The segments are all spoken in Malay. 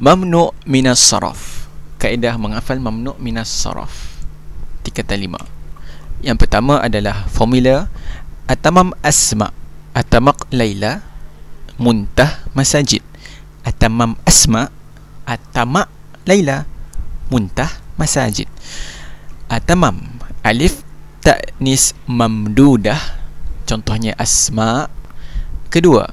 mamnu minas saraf kaedah menghafal mamnu minas saraf tingkatan lima yang pertama adalah formula atamam asma atamak laila muntah masajid atamam asma atamak laila muntah masajid atamam alif taknis mamdudah contohnya asma kedua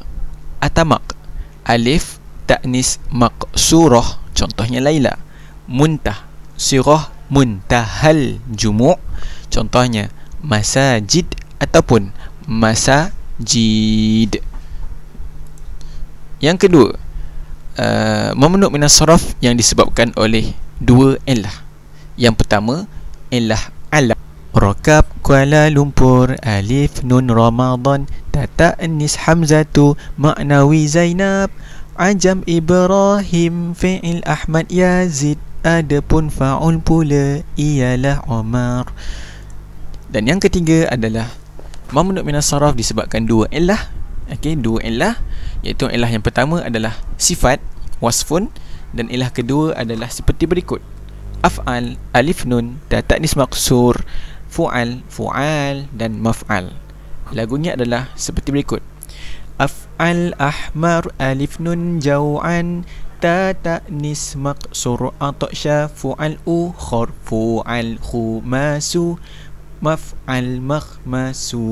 atamak alif ta'nis maqsurah contohnya Laila muntah sirah muntahal jumu' contohnya masajid ataupun masajid yang kedua uh, memenuk minasraf yang disebabkan oleh dua elah. yang pertama elah ala rakab kuala lumpur alif nun Ramadhan. tata anis hamzatu maknawi zainab Ajam Ibrahim fi'il Ahmad Yazid Adapun fa'ul pula iyalah Omar Dan yang ketiga adalah Mamunut minasaraf disebabkan dua ilah Okey, dua ilah Iaitu ilah yang pertama adalah sifat wasfun Dan ilah kedua adalah seperti berikut Af'al, alif nun, tatanis maksur Fu'al, fu'al dan maf'al Lagunya adalah seperti berikut Af'al ahmar alif nun jau'an Ta ta nis maqsur atasha fu'al u khur fu'al khumasu Maf'al makhmasu